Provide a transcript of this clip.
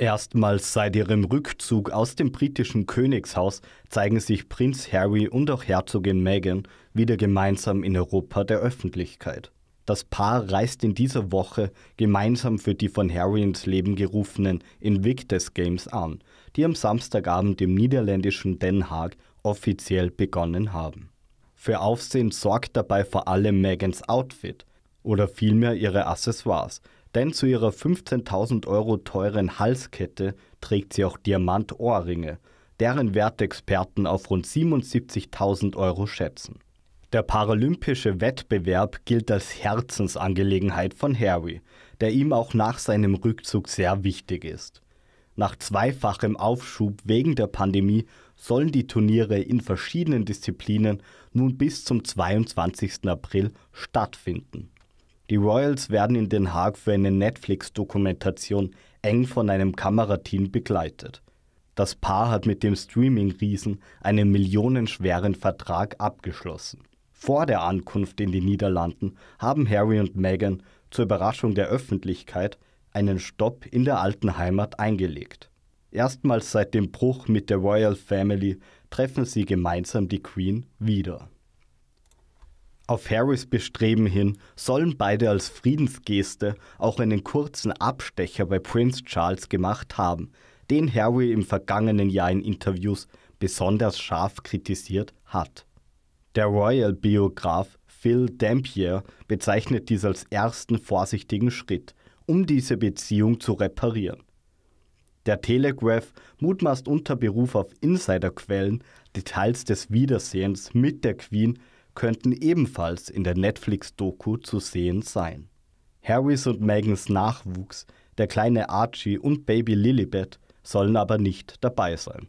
Erstmals seit ihrem Rückzug aus dem britischen Königshaus zeigen sich Prinz Harry und auch Herzogin Meghan wieder gemeinsam in Europa der Öffentlichkeit. Das Paar reist in dieser Woche gemeinsam für die von Harry ins Leben gerufenen Invictus Games an, die am Samstagabend im niederländischen Den Haag offiziell begonnen haben. Für Aufsehen sorgt dabei vor allem Megans Outfit oder vielmehr ihre Accessoires, denn zu ihrer 15.000 Euro teuren Halskette trägt sie auch Diamantohrringe, deren Wertexperten auf rund 77.000 Euro schätzen. Der paralympische Wettbewerb gilt als Herzensangelegenheit von Harry, der ihm auch nach seinem Rückzug sehr wichtig ist. Nach zweifachem Aufschub wegen der Pandemie sollen die Turniere in verschiedenen Disziplinen nun bis zum 22. April stattfinden. Die Royals werden in Den Haag für eine Netflix-Dokumentation eng von einem Kamerateam begleitet. Das Paar hat mit dem Streaming-Riesen einen millionenschweren Vertrag abgeschlossen. Vor der Ankunft in die Niederlanden haben Harry und Meghan zur Überraschung der Öffentlichkeit einen Stopp in der alten Heimat eingelegt. Erstmals seit dem Bruch mit der Royal Family treffen sie gemeinsam die Queen wieder. Auf Harrys Bestreben hin sollen beide als Friedensgeste auch einen kurzen Abstecher bei Prince Charles gemacht haben, den Harry im vergangenen Jahr in Interviews besonders scharf kritisiert hat. Der Royal-Biograf Phil Dampier bezeichnet dies als ersten vorsichtigen Schritt, um diese Beziehung zu reparieren. Der Telegraph mutmaßt unter Beruf auf Insiderquellen Details des Wiedersehens mit der Queen könnten ebenfalls in der Netflix-Doku zu sehen sein. Harrys und Megans Nachwuchs, der kleine Archie und Baby Lilibet, sollen aber nicht dabei sein.